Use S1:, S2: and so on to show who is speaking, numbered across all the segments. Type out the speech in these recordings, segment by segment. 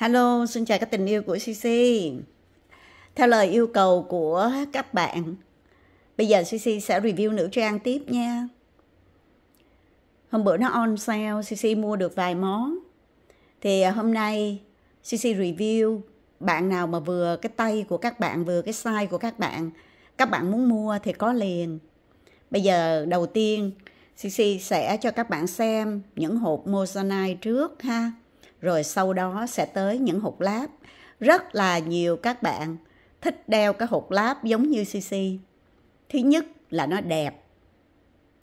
S1: Hello, xin chào các tình yêu của CC. Theo lời yêu cầu của các bạn, bây giờ CC sẽ review nữ trang tiếp nha. Hôm bữa nó on sale, CC mua được vài món. Thì à, hôm nay CC review bạn nào mà vừa cái tay của các bạn, vừa cái size của các bạn, các bạn muốn mua thì có liền. Bây giờ đầu tiên CC sẽ cho các bạn xem những hộp Mosanite trước ha rồi sau đó sẽ tới những hột láp. Rất là nhiều các bạn thích đeo cái hột láp giống như CC. Thứ nhất là nó đẹp.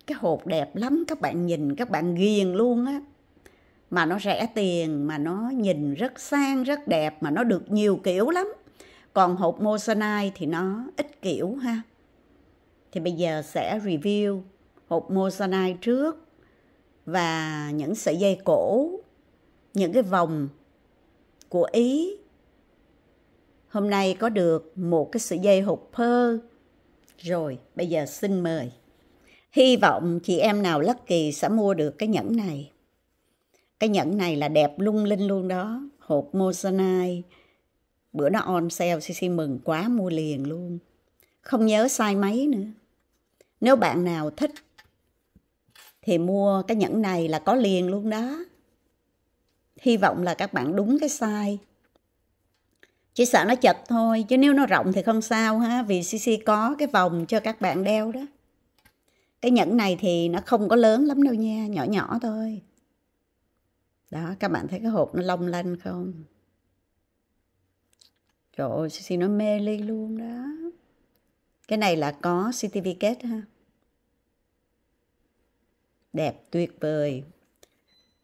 S1: Cái hột đẹp lắm các bạn nhìn các bạn ghiền luôn á. Mà nó rẻ tiền mà nó nhìn rất sang rất đẹp mà nó được nhiều kiểu lắm. Còn hộp Mosanite thì nó ít kiểu ha. Thì bây giờ sẽ review hộp Mosanite trước và những sợi dây cổ những cái vòng của ý hôm nay có được một cái sợi dây hộp pơ rồi bây giờ xin mời hy vọng chị em nào lucky sẽ mua được cái nhẫn này cái nhẫn này là đẹp lung linh luôn đó hộp mosanai bữa nó on sale cc mừng quá mua liền luôn không nhớ sai máy nữa nếu bạn nào thích thì mua cái nhẫn này là có liền luôn đó hy vọng là các bạn đúng cái size chỉ sợ nó chật thôi chứ nếu nó rộng thì không sao ha vì cc có cái vòng cho các bạn đeo đó cái nhẫn này thì nó không có lớn lắm đâu nha nhỏ nhỏ thôi đó các bạn thấy cái hộp nó long lanh không trời ơi cc nó mê ly luôn đó cái này là có certificate ha đẹp tuyệt vời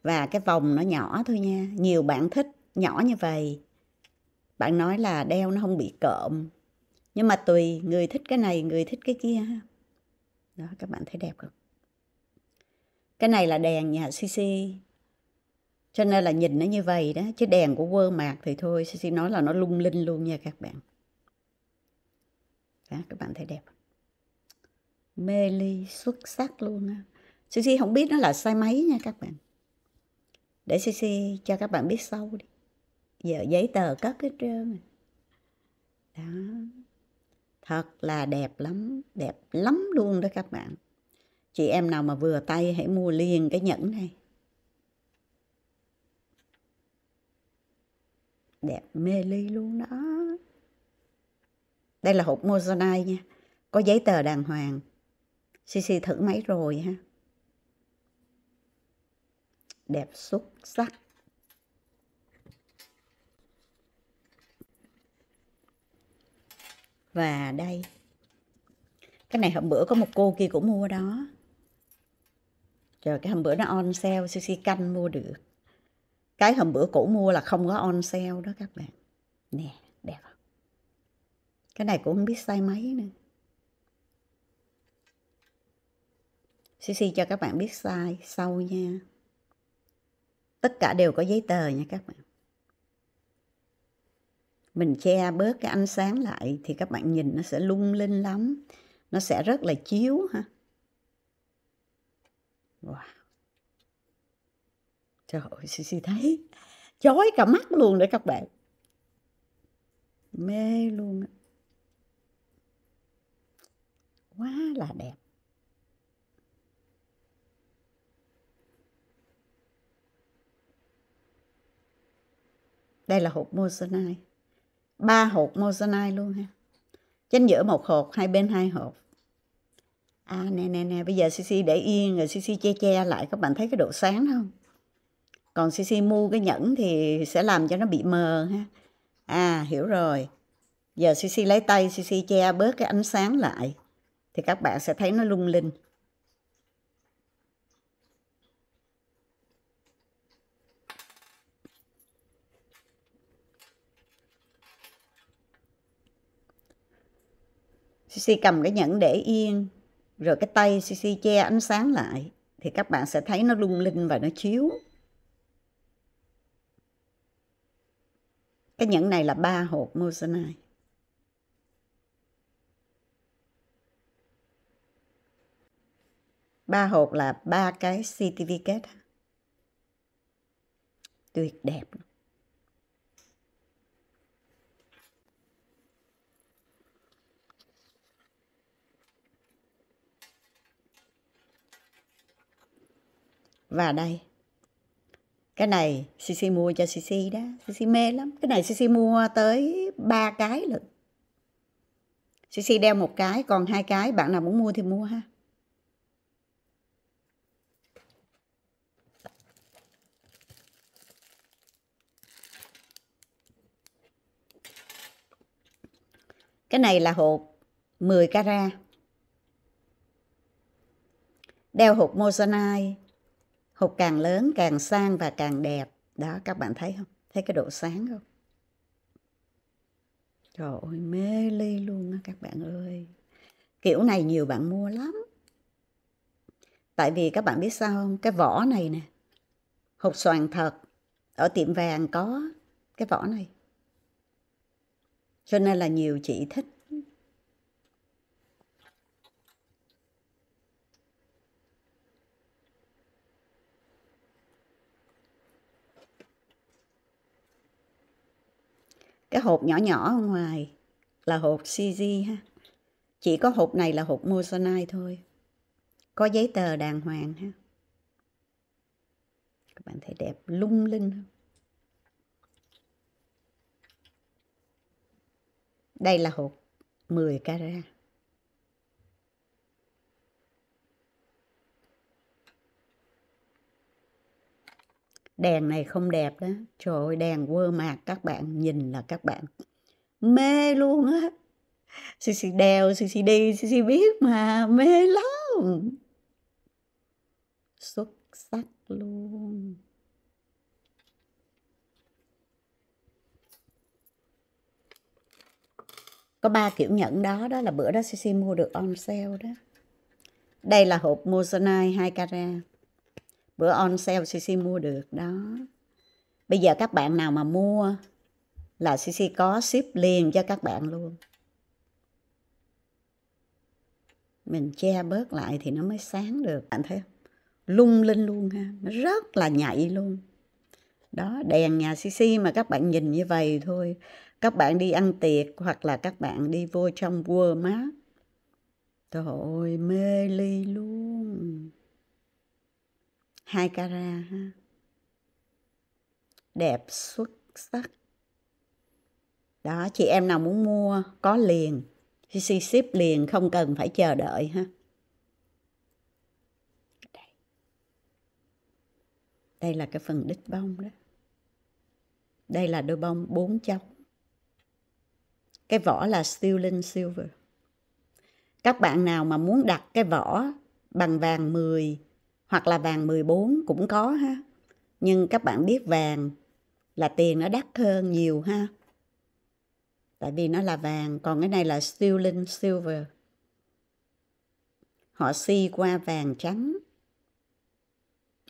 S1: và cái vòng nó nhỏ thôi nha nhiều bạn thích nhỏ như vậy bạn nói là đeo nó không bị cộm nhưng mà tùy người thích cái này người thích cái kia đó các bạn thấy đẹp không cái này là đèn nhà cc cho nên là nhìn nó như vậy đó chứ đèn của quơ mạc thì thôi cc nói là nó lung linh luôn nha các bạn đó các bạn thấy đẹp mê ly xuất sắc luôn á cc không biết nó là sai máy nha các bạn để Susie cho các bạn biết sâu đi giờ giấy tờ cất hết trơn đó thật là đẹp lắm đẹp lắm luôn đó các bạn chị em nào mà vừa tay hãy mua liền cái nhẫn này đẹp mê ly luôn đó đây là hộp Mozonai nha có giấy tờ đàng hoàng Sisi thử máy rồi ha đẹp xuất sắc. Và đây, cái này hôm bữa có một cô kia cũng mua đó. Trời, cái hôm bữa nó on sale, sushi canh mua được. Cái hôm bữa cũ mua là không có on sale đó các bạn. Nè, đẹp không? Cái này cũng không biết size mấy nữa. Sisi cho các bạn biết size sâu nha tất cả đều có giấy tờ nha các bạn mình che bớt cái ánh sáng lại thì các bạn nhìn nó sẽ lung linh lắm nó sẽ rất là chiếu ha wow trời ơi Sisi thấy chói cả mắt luôn đấy các bạn mê luôn quá là đẹp đây là hột mosanai ba hột mosanai luôn ha chính giữa một hột hai bên hai hột à nè nè nè bây giờ cc để yên rồi cc che che lại các bạn thấy cái độ sáng không còn cc mua cái nhẫn thì sẽ làm cho nó bị mờ ha à hiểu rồi giờ cc lấy tay cc che bớt cái ánh sáng lại thì các bạn sẽ thấy nó lung linh Sissy cầm cái nhẫn để yên, rồi cái tay Sissy che ánh sáng lại, thì các bạn sẽ thấy nó lung linh và nó chiếu. Cái nhẫn này là ba hộp mosanite. Ba hộp là ba cái ctv certificate. Tuyệt đẹp. và đây cái này Sisi mua cho Sisi đó Sisi mê lắm cái này Sisi mua tới ba cái lận Sisi đeo một cái còn hai cái bạn nào muốn mua thì mua ha Cái này là hộp 10 carat. Đeo hộp Mozanite hột càng lớn càng sang và càng đẹp đó các bạn thấy không thấy cái độ sáng không trời ơi mê ly luôn á các bạn ơi kiểu này nhiều bạn mua lắm tại vì các bạn biết sao không cái vỏ này nè hột xoàn thật ở tiệm vàng có cái vỏ này cho nên là nhiều chị thích cái hộp nhỏ nhỏ ở ngoài là hộp CG ha chỉ có hộp này là hộp Mosanite thôi có giấy tờ đàng hoàng ha các bạn thấy đẹp lung linh không đây là hộp 10 carat đèn này không đẹp đó trời ơi đèn quơ mạc các bạn nhìn là các bạn mê luôn á Sisi đèo Sisi đi Sisi biết mà mê lắm xuất sắc luôn có ba kiểu nhẫn đó đó là bữa đó Sisi mua được on sale đó đây là hộp Mosanai 2 carat bữa on sale CC mua được đó bây giờ các bạn nào mà mua là CC có ship liền cho các bạn luôn mình che bớt lại thì nó mới sáng được bạn thấy không lung linh luôn ha nó rất là nhạy luôn đó đèn nhà CC mà các bạn nhìn như vậy thôi các bạn đi ăn tiệc hoặc là các bạn đi vô trong Walmart trời ơi mê ly luôn hai cara ha đẹp xuất sắc đó chị em nào muốn mua có liền ship liền không cần phải chờ đợi ha đây, là cái phần đít bông đó đây là đôi bông bốn chấm cái vỏ là Stealing Silver các bạn nào mà muốn đặt cái vỏ bằng vàng 10 hoặc là vàng 14 cũng có ha. Nhưng các bạn biết vàng là tiền nó đắt hơn nhiều ha. Tại vì nó là vàng, còn cái này là sterling silver. Họ si qua vàng trắng.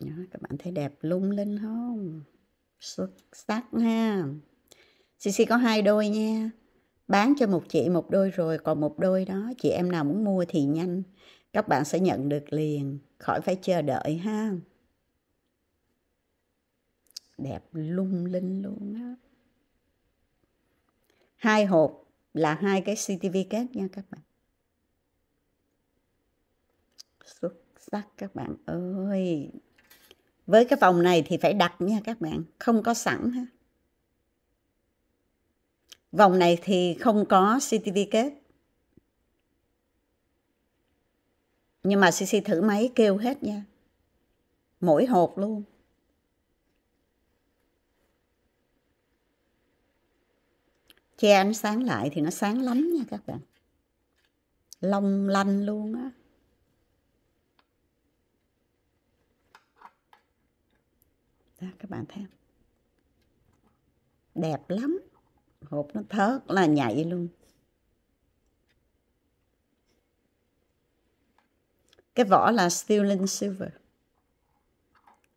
S1: Đó, các bạn thấy đẹp lung linh không? Xuất sắc ha. Sisi có hai đôi nha. Bán cho một chị một đôi rồi, còn một đôi đó chị em nào muốn mua thì nhanh. Các bạn sẽ nhận được liền khỏi phải chờ đợi ha đẹp lung linh luôn á hai hộp là hai cái ctv certificate nha các bạn xuất sắc các bạn ơi với cái vòng này thì phải đặt nha các bạn không có sẵn ha vòng này thì không có ctv certificate nhưng mà cc thử máy kêu hết nha mỗi hộp luôn che ánh sáng lại thì nó sáng lắm nha các bạn long lanh luôn á đó. đó các bạn thấy đẹp lắm hộp nó thớt là nhạy luôn cái vỏ là sterling silver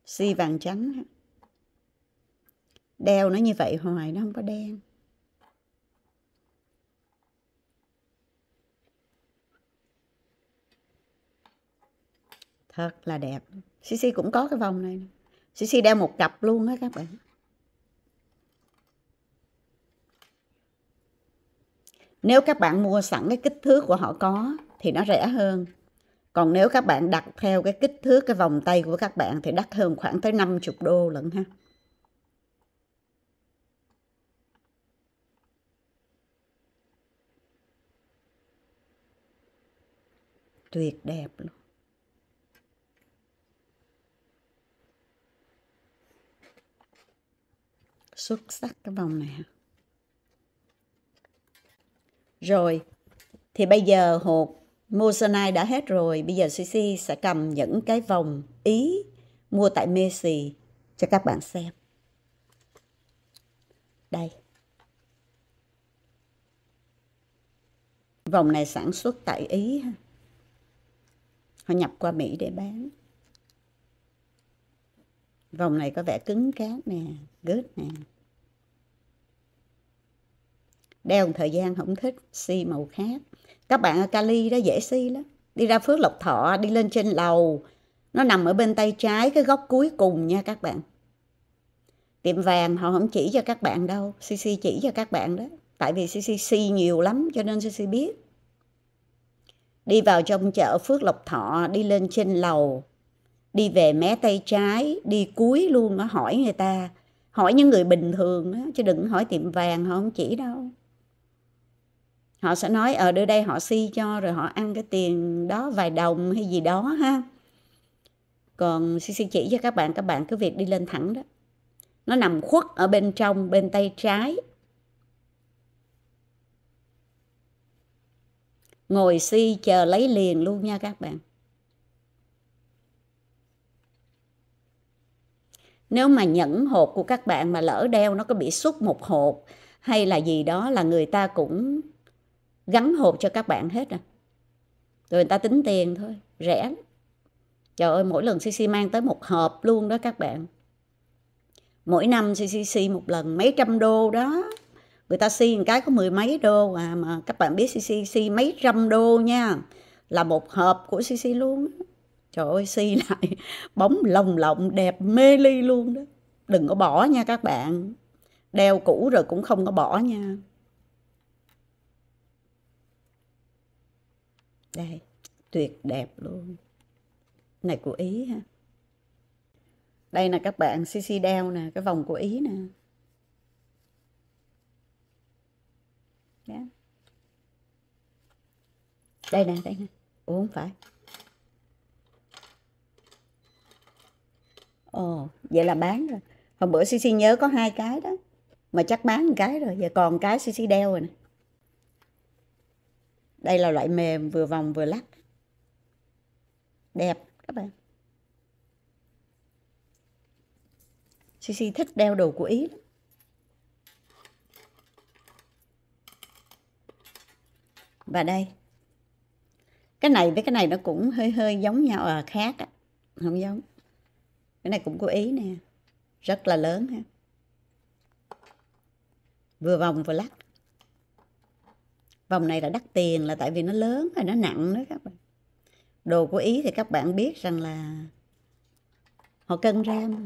S1: xi si vàng trắng đeo nó như vậy hoài nó không có đen thật là đẹp Sisi cũng có cái vòng này Sisi đeo một cặp luôn á các bạn nếu các bạn mua sẵn cái kích thước của họ có thì nó rẻ hơn còn nếu các bạn đặt theo cái kích thước cái vòng tay của các bạn thì đắt hơn khoảng tới 50 đô lận ha tuyệt đẹp luôn xuất sắc cái vòng này rồi thì bây giờ hộp Mosanai đã hết rồi, bây giờ Sisi sẽ cầm những cái vòng Ý mua tại Messi cho các bạn xem. Đây. Vòng này sản xuất tại Ý. Ha. Họ nhập qua Mỹ để bán. Vòng này có vẻ cứng cáp nè, gớt nè. Đeo một thời gian không thích, si màu khác các bạn ở Cali đó dễ si lắm đi ra Phước Lộc Thọ đi lên trên lầu nó nằm ở bên tay trái cái góc cuối cùng nha các bạn tiệm vàng họ không chỉ cho các bạn đâu CC chỉ cho các bạn đó tại vì CC si nhiều lắm cho nên CC biết đi vào trong chợ Phước Lộc Thọ đi lên trên lầu đi về mé tay trái đi cuối luôn nó hỏi người ta hỏi những người bình thường đó chứ đừng hỏi tiệm vàng họ không chỉ đâu họ sẽ nói ở ờ, đưa đây họ si cho rồi họ ăn cái tiền đó vài đồng hay gì đó ha còn CC chỉ cho các bạn các bạn cứ việc đi lên thẳng đó nó nằm khuất ở bên trong bên tay trái ngồi si chờ lấy liền luôn nha các bạn nếu mà nhẫn hộp của các bạn mà lỡ đeo nó có bị xúc một hộp hay là gì đó là người ta cũng gắn hộp cho các bạn hết à rồi người ta tính tiền thôi rẻ trời ơi mỗi lần cc mang tới một hộp luôn đó các bạn mỗi năm ccc một lần mấy trăm đô đó người ta si một cái có mười mấy đô à mà các bạn biết ccc mấy trăm đô nha là một hộp của cc luôn trời ơi si lại bóng lồng lộng đẹp mê ly luôn đó đừng có bỏ nha các bạn đeo cũ rồi cũng không có bỏ nha đây tuyệt đẹp luôn này của ý ha đây là các bạn cc đeo nè cái vòng của ý nè yeah. Dạ. đây nè đây nè ủa không phải ồ vậy là bán rồi hôm bữa cc nhớ có hai cái đó mà chắc bán một cái rồi giờ còn cái cc đeo rồi nè đây là loại mềm vừa vòng vừa lắc. Đẹp các bạn. Sisi thích đeo đồ của Ý lắm. Và đây. Cái này với cái này nó cũng hơi hơi giống nhau à khác á. Không giống. Cái này cũng của Ý nè. Rất là lớn ha. Vừa vòng vừa lắc vòng này là đắt tiền là tại vì nó lớn rồi nó nặng nữa các bạn đồ của ý thì các bạn biết rằng là họ cân ra mà.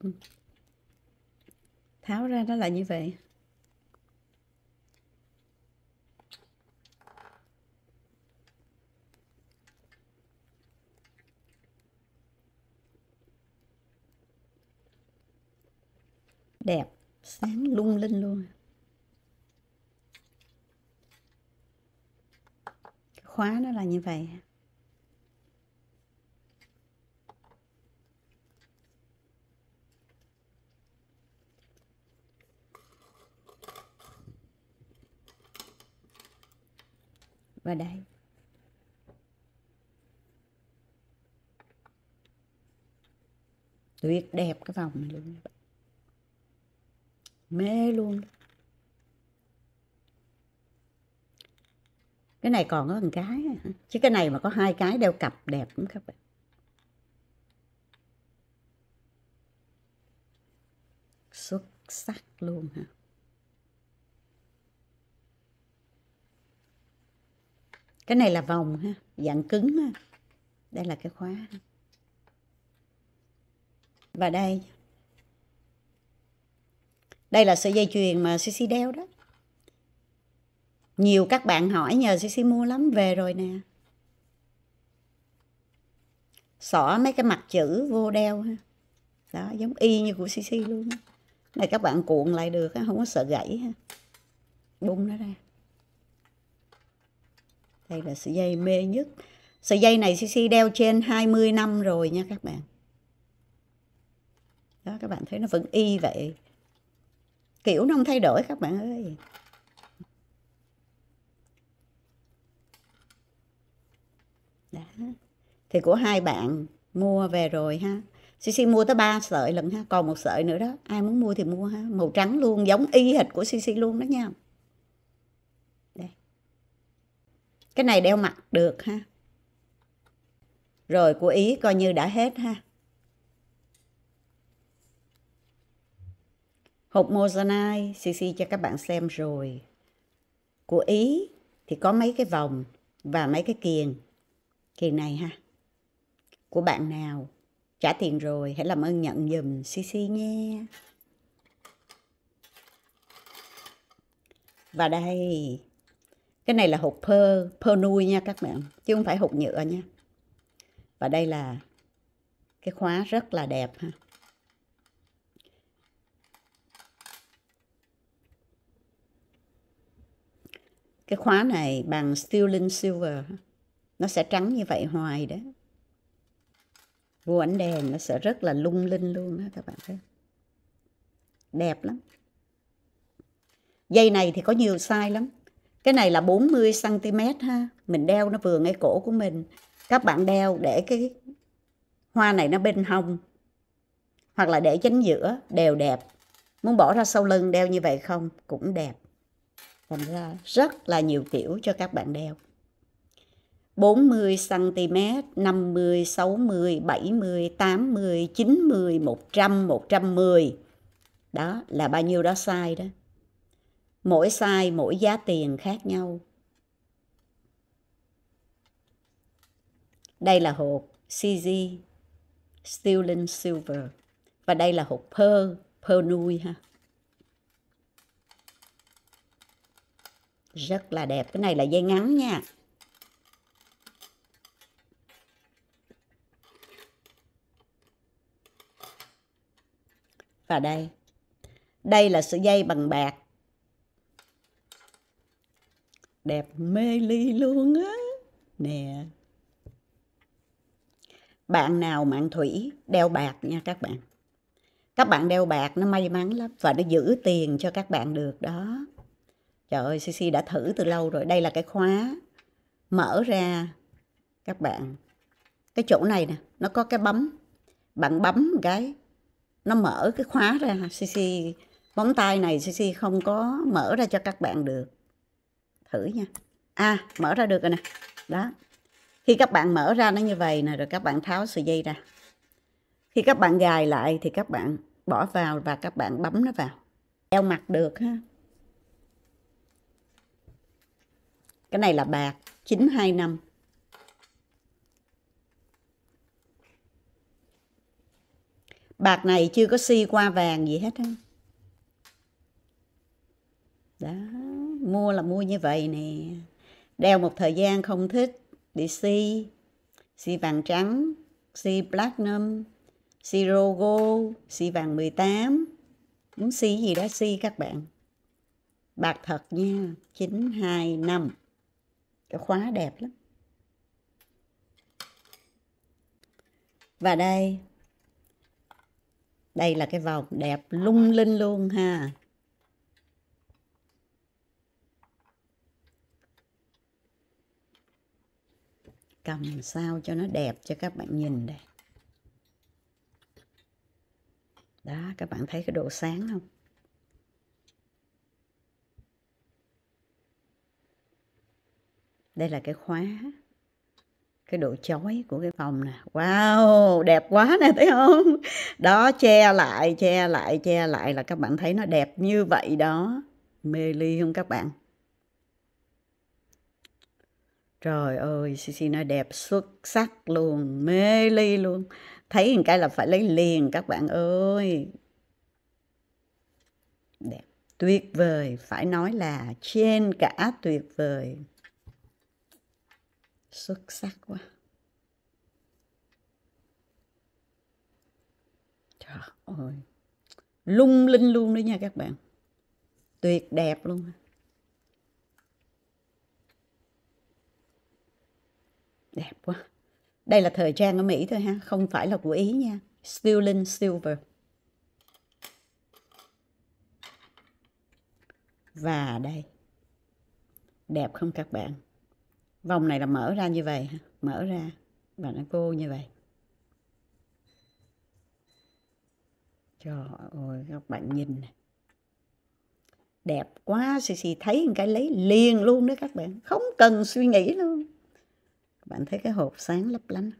S1: Ừ. tháo ra nó là như vậy đẹp sáng lung linh luôn khóa nó là như vậy và đây tuyệt đẹp cái vòng này luôn mê luôn đó. cái này còn có một cái chứ cái này mà có hai cái đeo cặp đẹp lắm các bạn xuất sắc luôn hả cái này là vòng ha dạng cứng ha đây là cái khóa và đây đây là sợi dây chuyền mà Sissy đeo đó nhiều các bạn hỏi nhờ Sissy mua lắm về rồi nè xỏ mấy cái mặt chữ vô đeo ha đó giống y như của Sissy luôn đó. này các bạn cuộn lại được không có sợ gãy ha bung nó ra đây là sợi dây mê nhất sợi dây này Sissy đeo trên 20 năm rồi nha các bạn đó các bạn thấy nó vẫn y vậy kiểu nó không thay đổi các bạn ơi đó dạ. thì của hai bạn mua về rồi ha CC mua tới ba sợi lần ha còn một sợi nữa đó ai muốn mua thì mua ha màu trắng luôn giống y hệt của CC luôn đó nha đây cái này đeo mặt được ha rồi của ý coi như đã hết ha hộp Mozanai CC cho các bạn xem rồi của ý thì có mấy cái vòng và mấy cái kiềng Kiền này ha. Của bạn nào trả tiền rồi hãy làm ơn nhận dùm CC nhé. Và đây, cái này là hộp pơ, pơ nuôi nha các bạn, chứ không phải hộp nhựa nha. Và đây là cái khóa rất là đẹp ha. Cái khóa này bằng steel silver nó sẽ trắng như vậy hoài đó vô ánh đèn nó sẽ rất là lung linh luôn đó các bạn thấy đẹp lắm dây này thì có nhiều size lắm cái này là 40 cm ha mình đeo nó vừa ngay cổ của mình các bạn đeo để cái hoa này nó bên hông hoặc là để chính giữa đều đẹp muốn bỏ ra sau lưng đeo như vậy không cũng đẹp thành ra rất là nhiều kiểu cho các bạn đeo 40 cm, 50, 60, 70, 80, 90, 100, 110. Đó là bao nhiêu đó size đó. Mỗi size mỗi giá tiền khác nhau. Đây là hộp CZ Steel Silver và đây là hộp Pearl, Pearl nuôi ha. Rất là đẹp, cái này là dây ngắn nha. và đây đây là sợi dây bằng bạc đẹp mê ly luôn á nè bạn nào mạng thủy đeo bạc nha các bạn các bạn đeo bạc nó may mắn lắm và nó giữ tiền cho các bạn được đó trời ơi cc đã thử từ lâu rồi đây là cái khóa mở ra các bạn cái chỗ này nè nó có cái bấm bạn bấm cái nó mở cái khóa ra CC móng tay này CC không có mở ra cho các bạn được thử nha à mở ra được rồi nè đó khi các bạn mở ra nó như vậy nè rồi các bạn tháo sợi dây ra khi các bạn gài lại thì các bạn bỏ vào và các bạn bấm nó vào đeo mặt được ha cái này là bạc 925 bạc này chưa có si qua vàng gì hết á đó mua là mua như vậy nè đeo một thời gian không thích bị si si vàng trắng si platinum si rogo si vàng 18 muốn si gì đó si các bạn bạc thật nha 925 cái khóa đẹp lắm và đây đây là cái vòng đẹp lung linh luôn ha cầm sao cho nó đẹp cho các bạn nhìn đây đó các bạn thấy cái độ sáng không đây là cái khóa cái độ chói của cái phòng nè wow đẹp quá nè thấy không đó che lại che lại che lại là các bạn thấy nó đẹp như vậy đó mê ly không các bạn trời ơi Cici nói đẹp xuất sắc luôn mê ly luôn thấy một cái là phải lấy liền các bạn ơi đẹp tuyệt vời phải nói là trên cả tuyệt vời xuất sắc quá trời ơi lung linh luôn đấy nha các bạn tuyệt đẹp luôn đẹp quá đây là thời trang ở mỹ thôi ha không phải là của ý nha Stealing Silver và đây đẹp không các bạn vòng này là mở ra như vậy mở ra và nó cô như vậy trời ơi các bạn nhìn này đẹp quá xì xì thấy một cái lấy liền luôn đó các bạn không cần suy nghĩ luôn các bạn thấy cái hộp sáng lấp lánh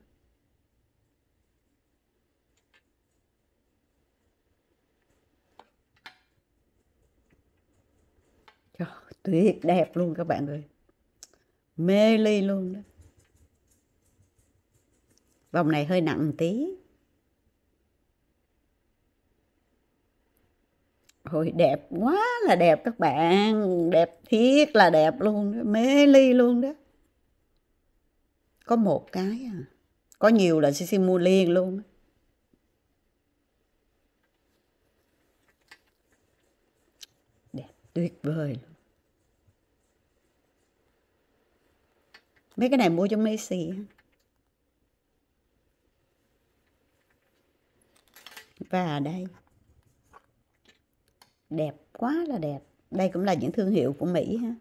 S1: trời tuyệt đẹp luôn các bạn ơi mê ly luôn đó vòng này hơi nặng một tí Hồi đẹp quá là đẹp các bạn Đẹp thiết là đẹp luôn đó. Mê ly luôn đó Có một cái à Có nhiều là Sisi mua liền luôn đó. Đẹp tuyệt vời luôn mấy cái này mua cho Macy và đây đẹp quá là đẹp đây cũng là những thương hiệu của Mỹ ha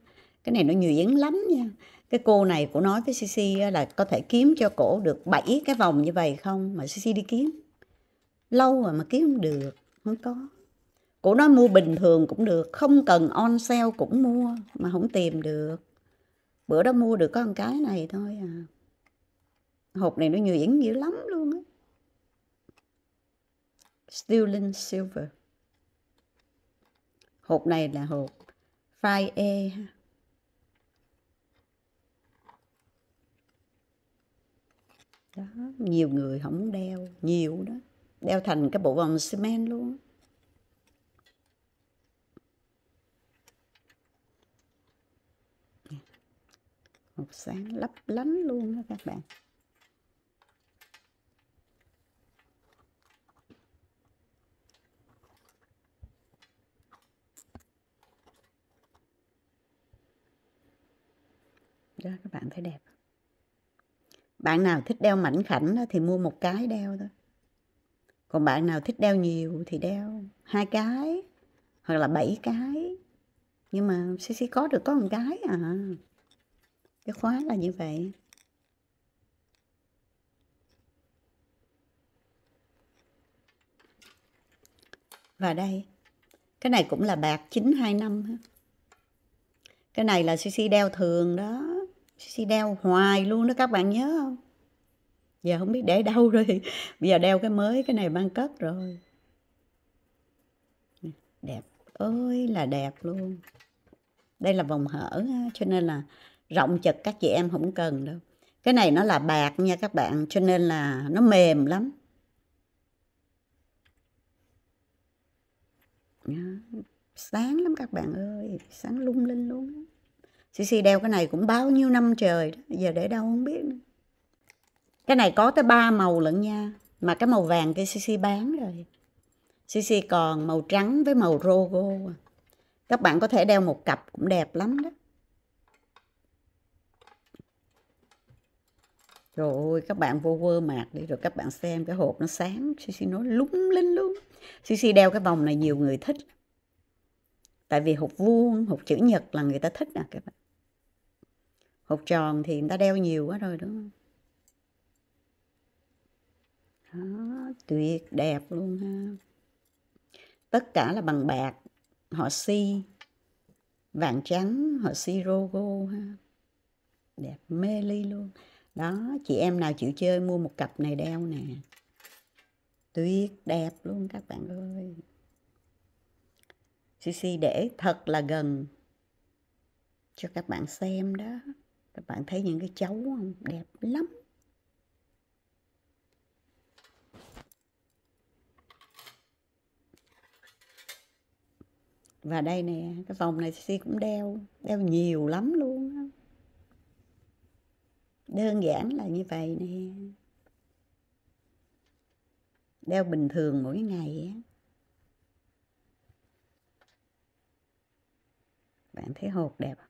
S1: cái này nó nhuyễn lắm nha cái cô này của nói với CC là có thể kiếm cho cổ được 7 cái vòng như vậy không mà CC đi kiếm lâu rồi mà kiếm không được không có cổ nói mua bình thường cũng được không cần on sale cũng mua mà không tìm được bữa đó mua được có một cái này thôi à hộp này nó nhuyễn dữ lắm luôn á Stealing Silver hộp này là hộp file E ha đó nhiều người không đeo nhiều đó đeo thành cái bộ vòng xi men luôn sáng lấp lánh luôn đó các bạn đó các bạn thấy đẹp bạn nào thích đeo mảnh khảnh đó, thì mua một cái đeo thôi còn bạn nào thích đeo nhiều thì đeo hai cái hoặc là bảy cái nhưng mà sẽ có được có một cái à cái khóa là như vậy và đây cái này cũng là bạc năm cái này là CC đeo thường đó CC đeo hoài luôn đó các bạn nhớ không giờ không biết để đâu rồi bây giờ đeo cái mới cái này mang cất rồi đẹp ơi là đẹp luôn đây là vòng hở cho nên là rộng chật các chị em không cần đâu cái này nó là bạc nha các bạn cho nên là nó mềm lắm sáng lắm các bạn ơi sáng lung linh luôn đó. Sisi đeo cái này cũng bao nhiêu năm trời đó. giờ để đâu không biết nữa. cái này có tới ba màu lẫn nha mà cái màu vàng kia Sisi bán rồi Sisi còn màu trắng với màu rogo các bạn có thể đeo một cặp cũng đẹp lắm đó Trời ơi, các bạn vô vơ mạc đi rồi các bạn xem cái hộp nó sáng, Sisi nó lúng linh luôn. Sisi đeo cái vòng này nhiều người thích. Tại vì hộp vuông, hộp chữ nhật là người ta thích nè các bạn. Hộp tròn thì người ta đeo nhiều quá rồi đúng không? Đó, tuyệt đẹp luôn ha. Tất cả là bằng bạc, họ si, vàng trắng, họ si rô ha. Đẹp mê ly luôn đó chị em nào chịu chơi mua một cặp này đeo nè tuyệt đẹp luôn các bạn ơi Sisi để thật là gần cho các bạn xem đó các bạn thấy những cái cháu không đẹp lắm và đây nè cái vòng này Sisi cũng đeo đeo nhiều lắm luôn đó đơn giản là như vậy nè đeo bình thường mỗi ngày á bạn thấy hột đẹp không?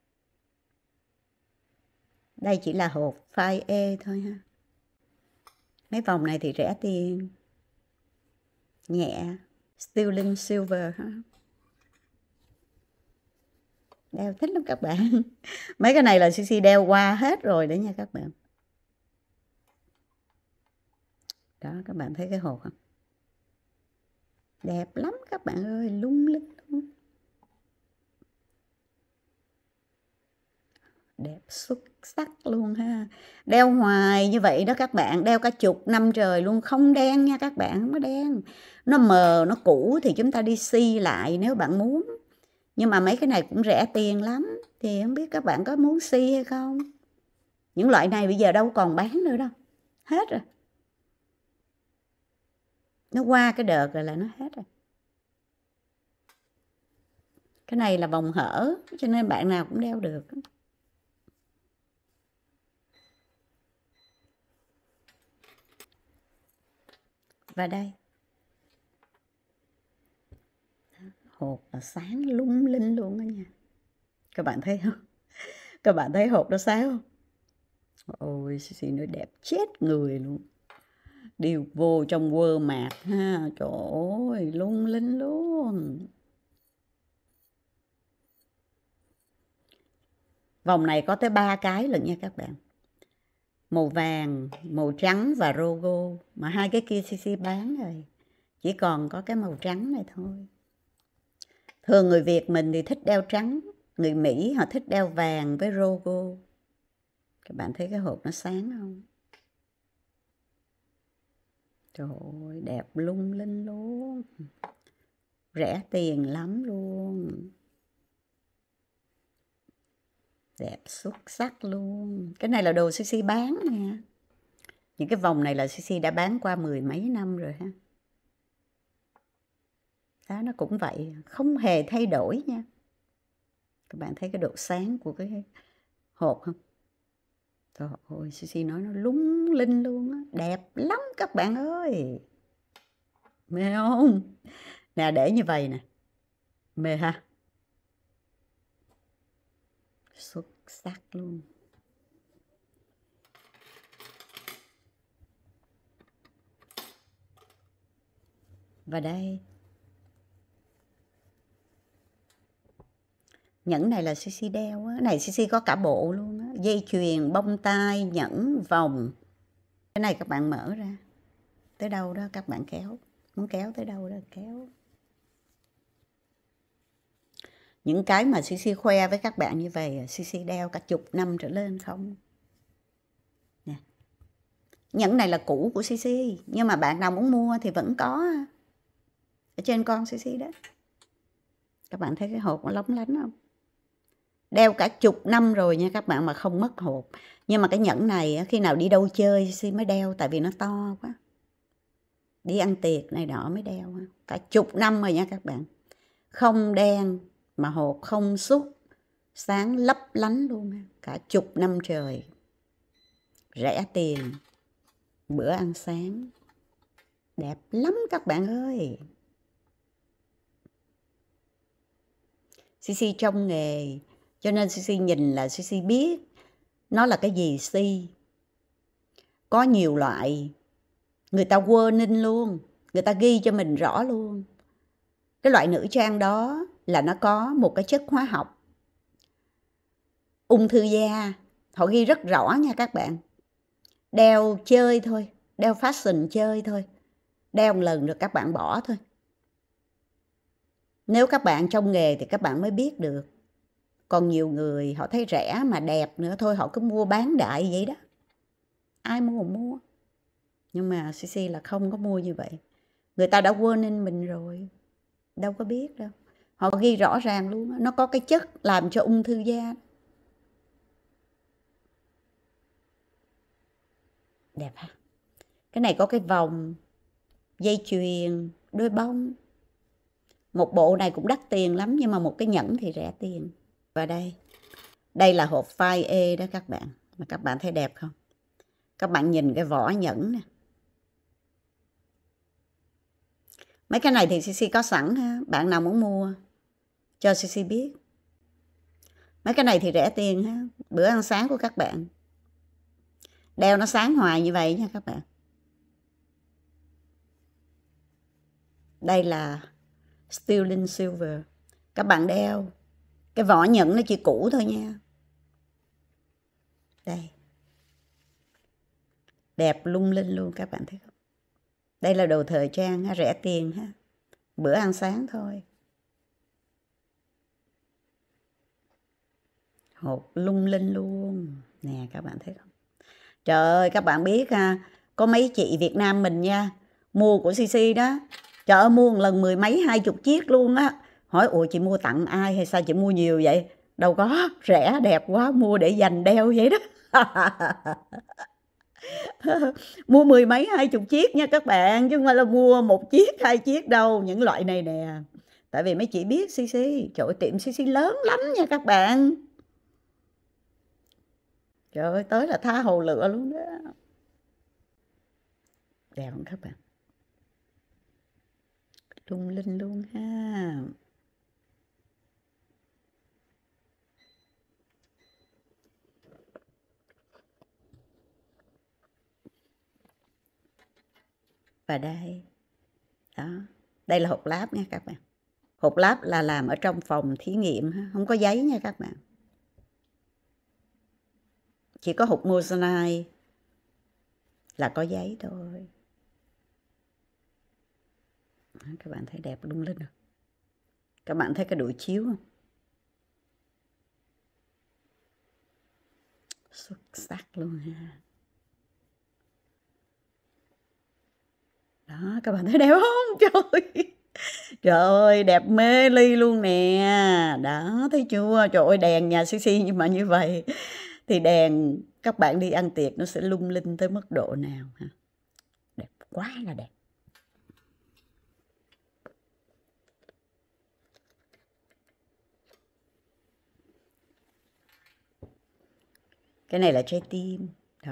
S1: đây chỉ là hột file e thôi ha mấy vòng này thì rẻ tiền nhẹ Stealing Silver ha đeo thích lắm các bạn mấy cái này là Sissy đeo qua hết rồi đấy nha các bạn đó các bạn thấy cái hộp không đẹp lắm các bạn ơi lung linh luôn đẹp xuất sắc luôn ha đeo hoài như vậy đó các bạn đeo cả chục năm trời luôn không đen nha các bạn không có đen nó mờ nó cũ thì chúng ta đi xi si lại nếu bạn muốn nhưng mà mấy cái này cũng rẻ tiền lắm thì không biết các bạn có muốn si hay không những loại này bây giờ đâu còn bán nữa đâu hết rồi nó qua cái đợt rồi là nó hết rồi cái này là vòng hở cho nên bạn nào cũng đeo được và đây hột là sáng lung linh luôn đó nha các bạn thấy không các bạn thấy hột đó sáng không ôi xì xì nó đẹp chết người luôn điều vô trong quơ mạc ha trời ơi lung linh luôn vòng này có tới ba cái lận nha các bạn màu vàng màu trắng và logo mà hai cái kia cc bán rồi chỉ còn có cái màu trắng này thôi Thường người Việt mình thì thích đeo trắng, người Mỹ họ thích đeo vàng với logo. Các bạn thấy cái hộp nó sáng không? Trời ơi, đẹp lung linh luôn. Rẻ tiền lắm luôn. Đẹp xuất sắc luôn. Cái này là đồ Sissy bán nè. Những cái vòng này là Sissy đã bán qua mười mấy năm rồi ha đó nó cũng vậy không hề thay đổi nha các bạn thấy cái độ sáng của cái hộp không Trời ơi, Susie nói nó lung linh luôn á, đẹp lắm các bạn ơi. Mê không? Nè, để như vậy nè. Mê ha. Xuất sắc luôn. Và đây, nhẫn này là CC đeo á này CC có cả bộ luôn á dây chuyền bông tai nhẫn vòng cái này các bạn mở ra tới đâu đó các bạn kéo muốn kéo tới đâu đó kéo những cái mà CC khoe với các bạn như vậy CC đeo cả chục năm trở lên không nè nhẫn này là cũ của CC, nhưng mà bạn nào muốn mua thì vẫn có ở trên con CC đó các bạn thấy cái hộp nó lóng lánh không đeo cả chục năm rồi nha các bạn mà không mất hộp nhưng mà cái nhẫn này khi nào đi đâu chơi si mới đeo tại vì nó to quá đi ăn tiệc này nọ mới đeo cả chục năm rồi nha các bạn không đen mà hộp không xúc sáng lấp lánh luôn cả chục năm trời rẻ tiền bữa ăn sáng đẹp lắm các bạn ơi Sisi trong nghề cho nên Sisi nhìn là Sisi biết nó là cái gì si có nhiều loại người ta quơ luôn người ta ghi cho mình rõ luôn cái loại nữ trang đó là nó có một cái chất hóa học ung thư da họ ghi rất rõ nha các bạn đeo chơi thôi đeo fashion chơi thôi đeo một lần rồi các bạn bỏ thôi nếu các bạn trong nghề thì các bạn mới biết được còn nhiều người họ thấy rẻ mà đẹp nữa thôi họ cứ mua bán đại vậy đó ai mua cũng mua nhưng mà cc là không có mua như vậy người ta đã quên nên mình rồi đâu có biết đâu họ ghi rõ ràng luôn nó có cái chất làm cho ung thư da đẹp ha cái này có cái vòng dây chuyền đôi bông một bộ này cũng đắt tiền lắm nhưng mà một cái nhẫn thì rẻ tiền và đây, đây là hộp file E đó các bạn. Mà các bạn thấy đẹp không? Các bạn nhìn cái vỏ nhẫn nè. Mấy cái này thì CC có sẵn ha. Bạn nào muốn mua cho CC biết. Mấy cái này thì rẻ tiền ha. Bữa ăn sáng của các bạn. Đeo nó sáng hoài như vậy nha các bạn. Đây là Stealing Silver. Các bạn đeo cái vỏ nhẫn nó chỉ cũ thôi nha đây đẹp lung linh luôn các bạn thấy không đây là đồ thời trang ha, rẻ tiền ha bữa ăn sáng thôi hộp lung linh luôn nè các bạn thấy không trời ơi các bạn biết ha có mấy chị việt nam mình nha mua của cc đó trời ơi mua một lần mười mấy hai chục chiếc luôn á hỏi ủa chị mua tặng ai hay sao chị mua nhiều vậy đâu có rẻ đẹp quá mua để dành đeo vậy đó mua mười mấy hai chục chiếc nha các bạn chứ không phải là mua một chiếc hai chiếc đâu những loại này nè tại vì mấy chị biết cc chỗ tiệm cc lớn lắm nha các bạn trời ơi tới là tha hồ lựa luôn đó đẹp không các bạn lung linh luôn ha và đây đó đây là hộp láp nha các bạn hộp láp là làm ở trong phòng thí nghiệm không có giấy nha các bạn chỉ có hộp mosanai là có giấy thôi các bạn thấy đẹp lung linh không các bạn thấy cái đũa chiếu không xuất sắc luôn ha Đó, các bạn thấy đẹp không? Trời Trời ơi, đẹp mê ly luôn nè. Đó, thấy chưa? Trời ơi, đèn nhà Sisi nhưng mà như vậy thì đèn các bạn đi ăn tiệc nó sẽ lung linh tới mức độ nào ha. Đẹp quá là đẹp. Cái này là trái tim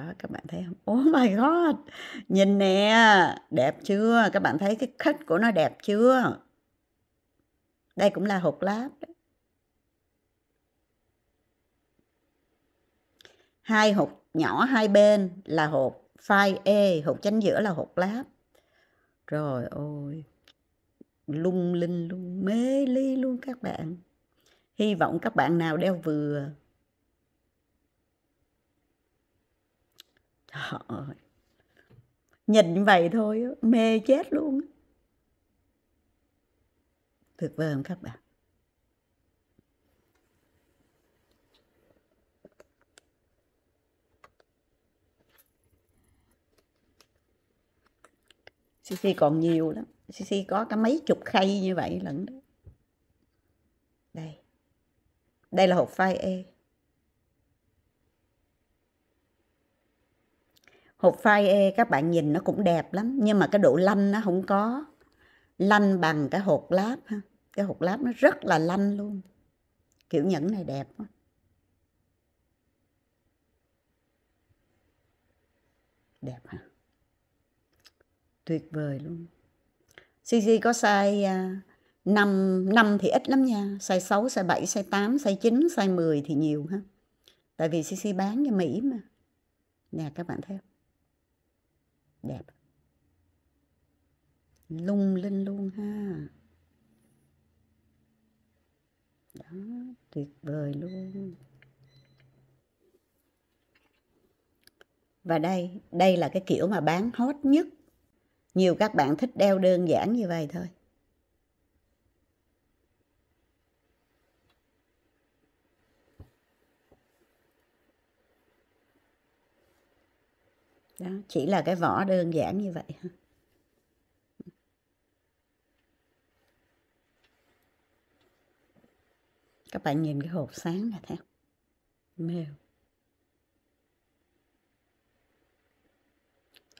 S1: đó các bạn thấy không oh my god nhìn nè đẹp chưa các bạn thấy cái khách của nó đẹp chưa đây cũng là hột láp hai hột nhỏ hai bên là hột file, e hột chánh giữa là hột láp rồi ôi lung linh luôn mê ly luôn các bạn hy vọng các bạn nào đeo vừa họ nhìn vậy thôi mê chết luôn tuyệt vời không các bạn CC còn nhiều lắm CC có cả mấy chục khay như vậy lẫn đó đây đây là hộp file E hộp file các bạn nhìn nó cũng đẹp lắm nhưng mà cái độ lanh nó không có lanh bằng cái hộp láp ha cái hộp láp nó rất là lanh luôn kiểu nhẫn này đẹp quá đẹp hả tuyệt vời luôn CC có size 5, à, 5 thì ít lắm nha size 6, size 7, size 8, size 9, size 10 thì nhiều ha tại vì CC bán cho Mỹ mà nè các bạn thấy không? đẹp lung linh luôn ha đó tuyệt vời luôn và đây đây là cái kiểu mà bán hot nhất nhiều các bạn thích đeo đơn giản như vậy thôi đó chỉ là cái vỏ đơn giản như vậy các bạn nhìn cái hộp sáng này theo mèo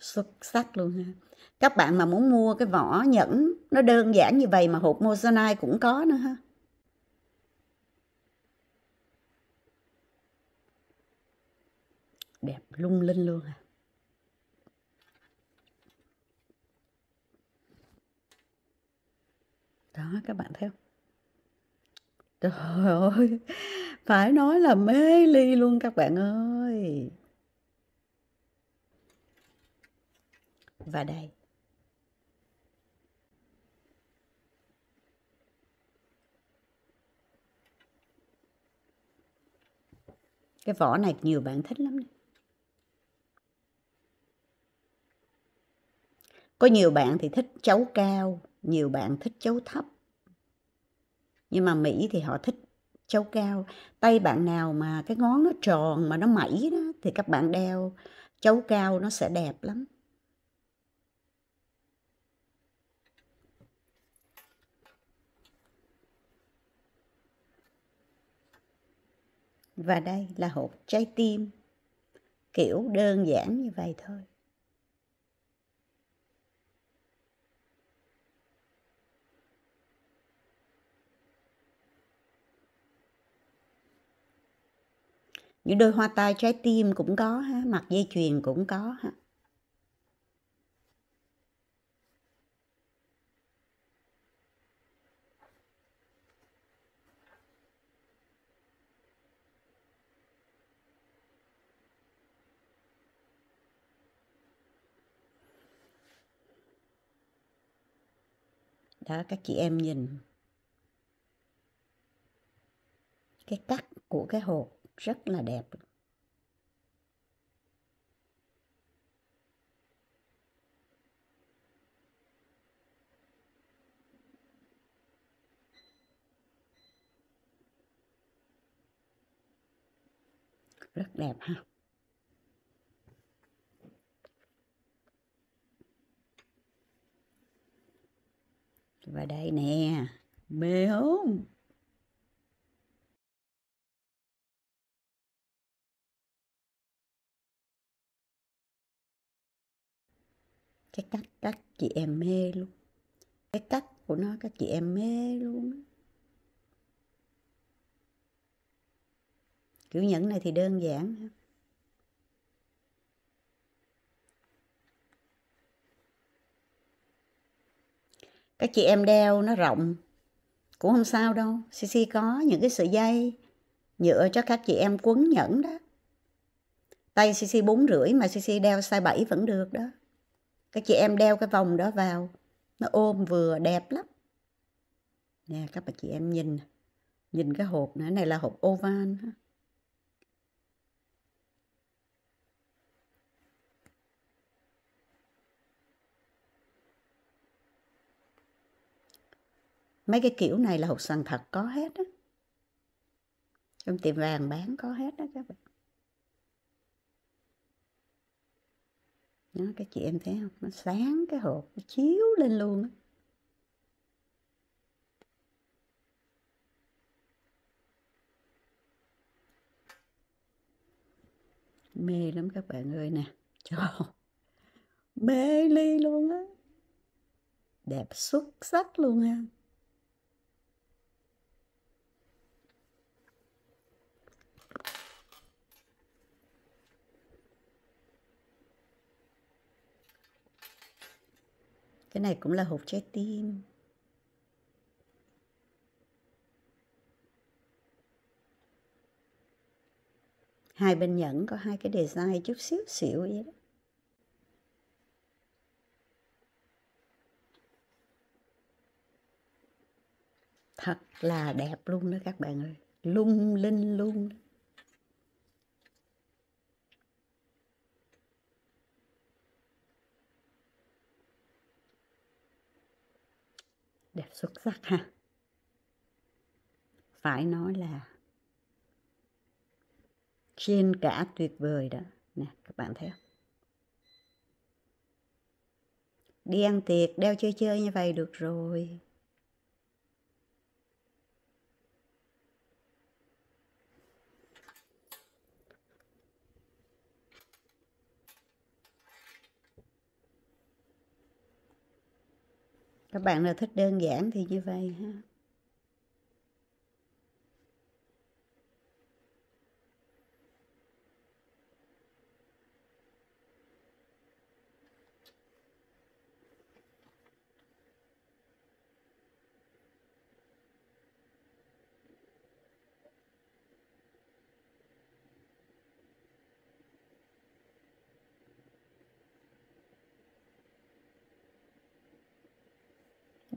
S1: xuất sắc luôn ha các bạn mà muốn mua cái vỏ nhẫn nó đơn giản như vậy mà hộp mosanai cũng có nữa ha đẹp lung linh luôn à đó các bạn thấy không trời ơi phải nói là mê ly luôn các bạn ơi và đây cái vỏ này nhiều bạn thích lắm có nhiều bạn thì thích cháu cao nhiều bạn thích chấu thấp nhưng mà mỹ thì họ thích chấu cao tay bạn nào mà cái ngón nó tròn mà nó mẩy đó thì các bạn đeo chấu cao nó sẽ đẹp lắm và đây là hộp trái tim kiểu đơn giản như vậy thôi những đôi hoa tai trái tim cũng có ha mặc dây chuyền cũng có ha đó các chị em nhìn cái cắt của cái hộp rất là đẹp rất đẹp ha và đây nè mê không cái cách các chị em mê luôn cái cách của nó các chị em mê luôn kiểu nhẫn này thì đơn giản các chị em đeo nó rộng cũng không sao đâu cc có những cái sợi dây nhựa cho các chị em quấn nhẫn đó tay cc bốn rưỡi mà cc đeo size bảy vẫn được đó các chị em đeo cái vòng đó vào nó ôm vừa đẹp lắm nè các bạn chị em nhìn nhìn cái hộp nữa này là hộp oval mấy cái kiểu này là hộp sàn thật có hết á trong tiệm vàng bán có hết đó các bạn nó các chị em thấy không nó sáng cái hộp nó chiếu lên luôn đó. mê lắm các bạn ơi nè cho mê ly luôn á đẹp xuất sắc luôn ha cái này cũng là hộp trái tim hai bên nhẫn có hai cái design chút xíu xỉu vậy đó thật là đẹp luôn đó các bạn ơi lung linh luôn đó. đẹp xuất sắc ha phải nói là trên cả tuyệt vời đó nè các bạn thấy không đi ăn tiệc đeo chơi chơi như vậy được rồi các bạn nào thích đơn giản thì như vậy ha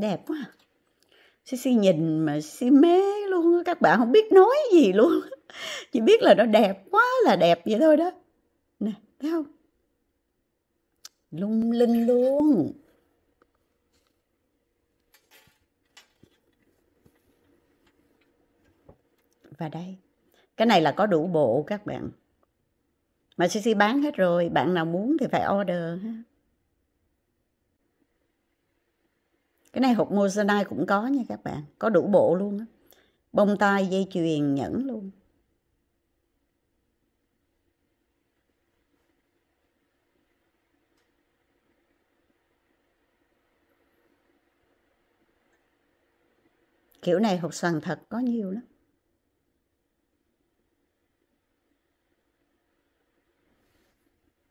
S1: đẹp quá à. Sissy nhìn mà Sissy mê luôn các bạn không biết nói gì luôn chỉ biết là nó đẹp quá là đẹp vậy thôi đó nè thấy không lung linh luôn và đây cái này là có đủ bộ các bạn mà Sissy bán hết rồi bạn nào muốn thì phải order ha cái này hộp mozzarella cũng có nha các bạn có đủ bộ luôn á bông tai dây chuyền nhẫn luôn kiểu này hộp xoàn thật có nhiều lắm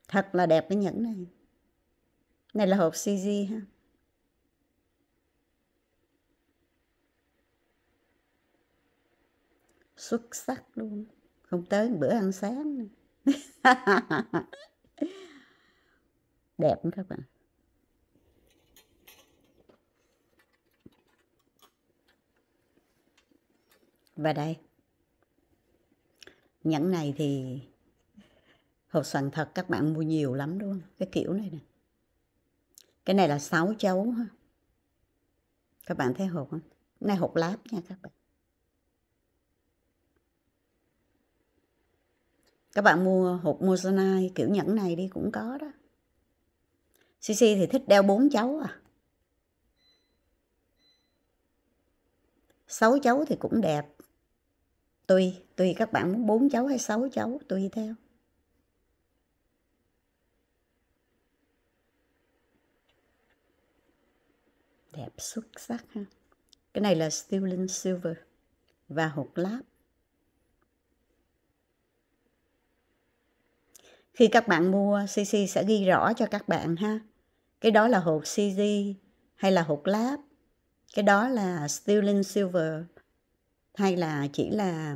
S1: thật là đẹp cái nhẫn này này là hộp CG ha xuất sắc luôn không tới bữa ăn sáng đẹp các bạn và đây nhẫn này thì hộp xoàn thật các bạn mua nhiều lắm đúng không cái kiểu này nè cái này là sáu chấu ha các bạn thấy hộp, không cái này hột láp nha các bạn các bạn mua hộp Mozanai kiểu nhẫn này đi cũng có đó CC thì thích đeo bốn cháu à sáu cháu thì cũng đẹp tùy tùy các bạn muốn bốn cháu hay sáu cháu tùy theo đẹp xuất sắc ha cái này là Stealing Silver và hộp láp khi các bạn mua cc sẽ ghi rõ cho các bạn ha cái đó là hột cg hay là hột lab cái đó là sterling silver hay là chỉ là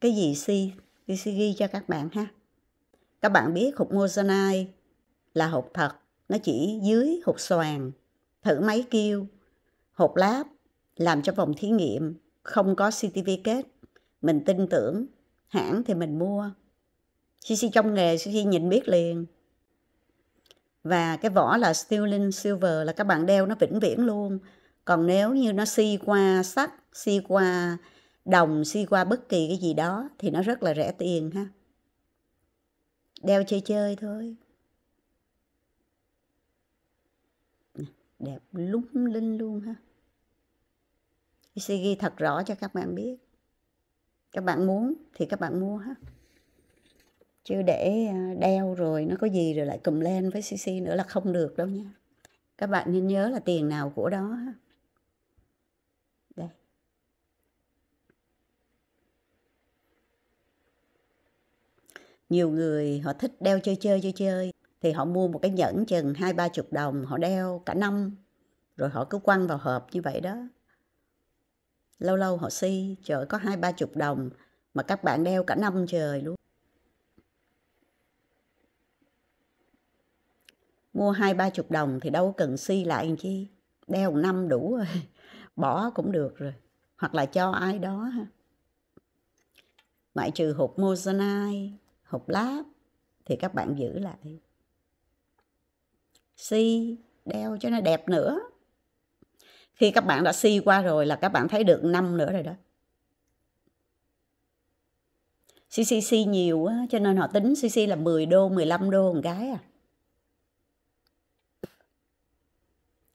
S1: cái gì si thì ghi cho các bạn ha các bạn biết hột mosanite là hột thật nó chỉ dưới hột xoàn thử máy kêu hột lab làm cho vòng thí nghiệm không có CTV certificate mình tin tưởng hãng thì mình mua Sisi trong nghề Sisi nhìn biết liền và cái vỏ là sterling silver là các bạn đeo nó vĩnh viễn luôn còn nếu như nó si qua sắt si qua đồng si qua bất kỳ cái gì đó thì nó rất là rẻ tiền ha đeo chơi chơi thôi đẹp lúng linh luôn ha sẽ ghi thật rõ cho các bạn biết các bạn muốn thì các bạn mua ha chứ để à, đeo rồi nó có gì rồi lại cầm lên với cc nữa là không được đâu nha các bạn nên nhớ là tiền nào của đó đây nhiều người họ thích đeo chơi chơi chơi chơi thì họ mua một cái nhẫn chừng hai ba chục đồng họ đeo cả năm rồi họ cứ quăng vào hộp như vậy đó lâu lâu họ si trời có hai ba chục đồng mà các bạn đeo cả năm trời luôn mua hai ba chục đồng thì đâu cần si lại làm chi đeo năm đủ rồi bỏ cũng được rồi hoặc là cho ai đó ha ngoại trừ hộp mosanai hộp láp thì các bạn giữ lại si đeo cho nó đẹp nữa khi các bạn đã si qua rồi là các bạn thấy được năm nữa rồi đó CCC nhiều á, cho nên họ tính CC là 10 đô, 15 đô một cái à.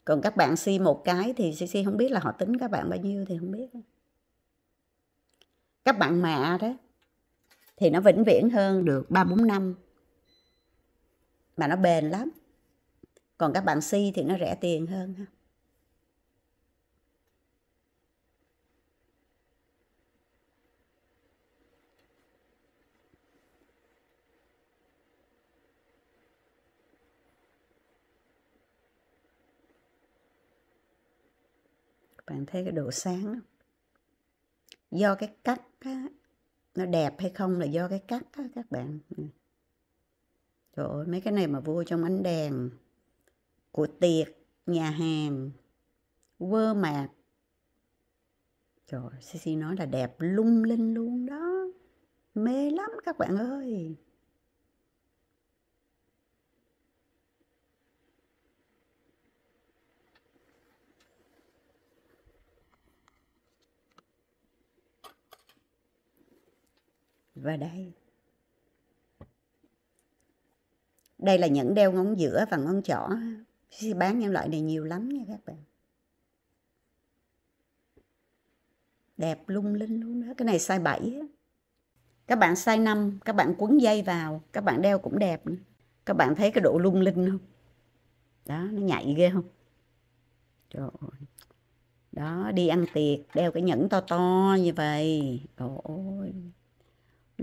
S1: còn các bạn si một cái thì cc không biết là họ tính các bạn bao nhiêu thì không biết các bạn mạ đó thì nó vĩnh viễn hơn được ba bốn năm mà nó bền lắm còn các bạn si thì nó rẻ tiền hơn ha bạn thấy cái độ sáng do cái cắt á, nó đẹp hay không là do cái cắt á, các bạn ừ. trời ơi mấy cái này mà vô trong ánh đèn của tiệc nhà hàng vơ mạc trời ơi, Cici nói là đẹp lung linh luôn đó mê lắm các bạn ơi và đây đây là những đeo ngón giữa và ngón trỏ bán những loại này nhiều lắm nha các bạn đẹp lung linh luôn đó cái này size 7 các bạn size 5 các bạn quấn dây vào các bạn đeo cũng đẹp nữa. các bạn thấy cái độ lung linh không đó nó nhạy ghê không trời ơi đó đi ăn tiệc đeo cái nhẫn to to như vậy trời ơi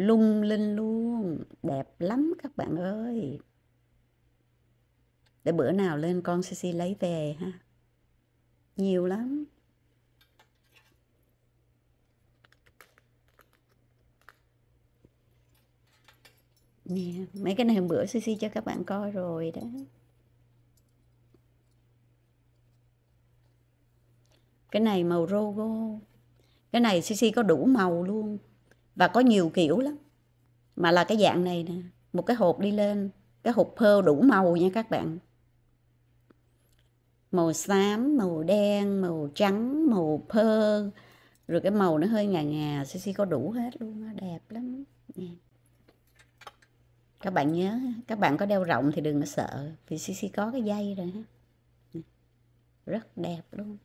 S1: lung linh luôn đẹp lắm các bạn ơi để bữa nào lên con Cici lấy về ha nhiều lắm nè mấy cái này hôm bữa Cici cho các bạn coi rồi đó cái này màu rogo cái này Cici có đủ màu luôn và có nhiều kiểu lắm mà là cái dạng này nè một cái hộp đi lên cái hộp pearl đủ màu nha các bạn màu xám màu đen màu trắng màu pearl rồi cái màu nó hơi ngà ngà Sisi có đủ hết luôn đó. đẹp lắm nè. các bạn nhớ các bạn có đeo rộng thì đừng có sợ vì Sisi có cái dây rồi rất đẹp luôn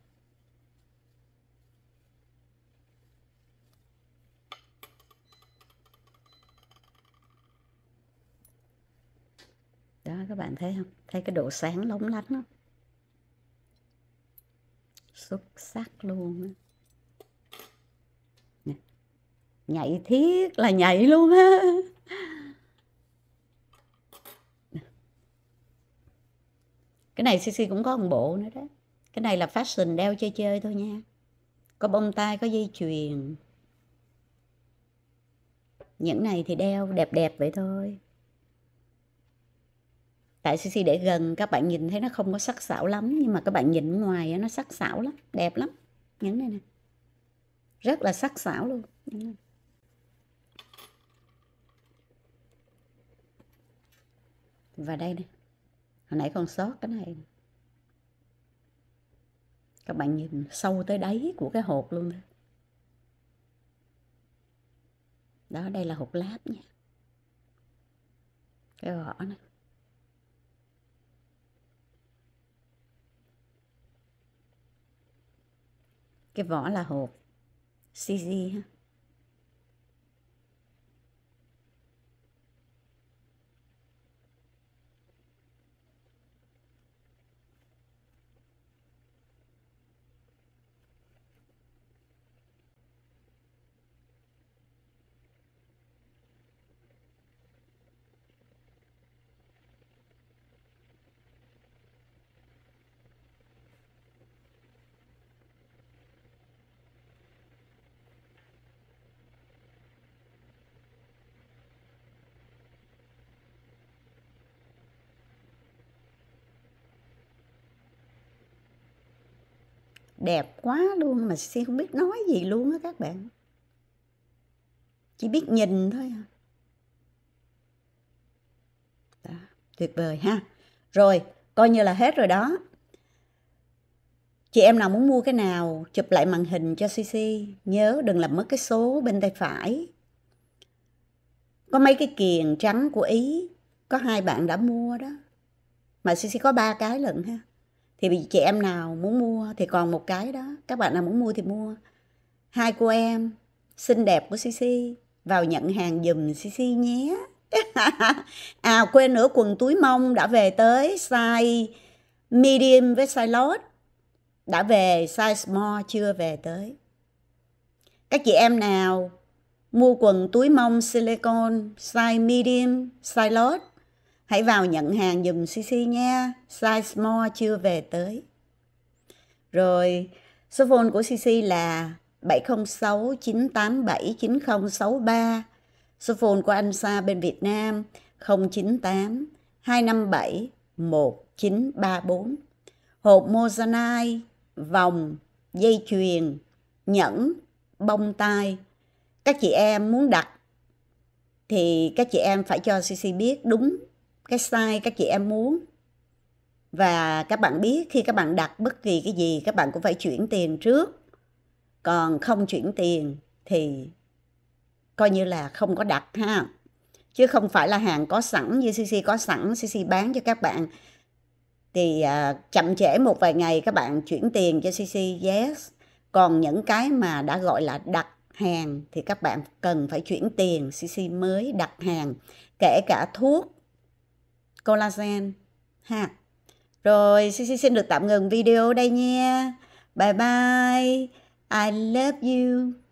S1: đó các bạn thấy không thấy cái độ sáng lóng lánh không xuất sắc luôn đó. nhảy thiết là nhảy luôn á cái này CC cũng có một bộ nữa đó cái này là fashion đeo chơi chơi thôi nha có bông tai có dây chuyền những này thì đeo đẹp đẹp vậy thôi tại CC để gần các bạn nhìn thấy nó không có sắc sảo lắm nhưng mà các bạn nhìn ngoài nó sắc sảo lắm đẹp lắm nhấn đây nè rất là sắc sảo luôn và đây nè hồi nãy con sót cái này các bạn nhìn sâu tới đáy của cái hộp luôn đó, đó đây là hộp láp nha cái vỏ này cái vỏ là hộp cg ha đẹp quá luôn mà si không biết nói gì luôn á các bạn chỉ biết nhìn thôi à. đó, tuyệt vời ha rồi coi như là hết rồi đó chị em nào muốn mua cái nào chụp lại màn hình cho cc nhớ đừng làm mất cái số bên tay phải có mấy cái kiền trắng của ý có hai bạn đã mua đó mà cc có ba cái lận ha thì vì chị em nào muốn mua thì còn một cái đó các bạn nào muốn mua thì mua hai cô em xinh đẹp của CC vào nhận hàng dùm CC nhé à quên nữa quần túi mông đã về tới size medium với size large đã về size small chưa về tới các chị em nào mua quần túi mông silicone size medium size large Hãy vào nhận hàng dùm CC nha, size small chưa về tới. Rồi, số phone của CC là 706 987 9063. Số phone của anh Sa bên Việt Nam 098 257 1934. Hộp Mozanai, vòng, dây chuyền, nhẫn, bông tai. Các chị em muốn đặt thì các chị em phải cho CC biết đúng cái size các chị em muốn và các bạn biết khi các bạn đặt bất kỳ cái gì các bạn cũng phải chuyển tiền trước còn không chuyển tiền thì coi như là không có đặt ha chứ không phải là hàng có sẵn như cc có sẵn cc bán cho các bạn thì à, chậm trễ một vài ngày các bạn chuyển tiền cho cc yes còn những cái mà đã gọi là đặt hàng thì các bạn cần phải chuyển tiền cc mới đặt hàng kể cả thuốc collagen ha rồi xin, xin, xin được tạm ngừng video đây nha bye bye i love you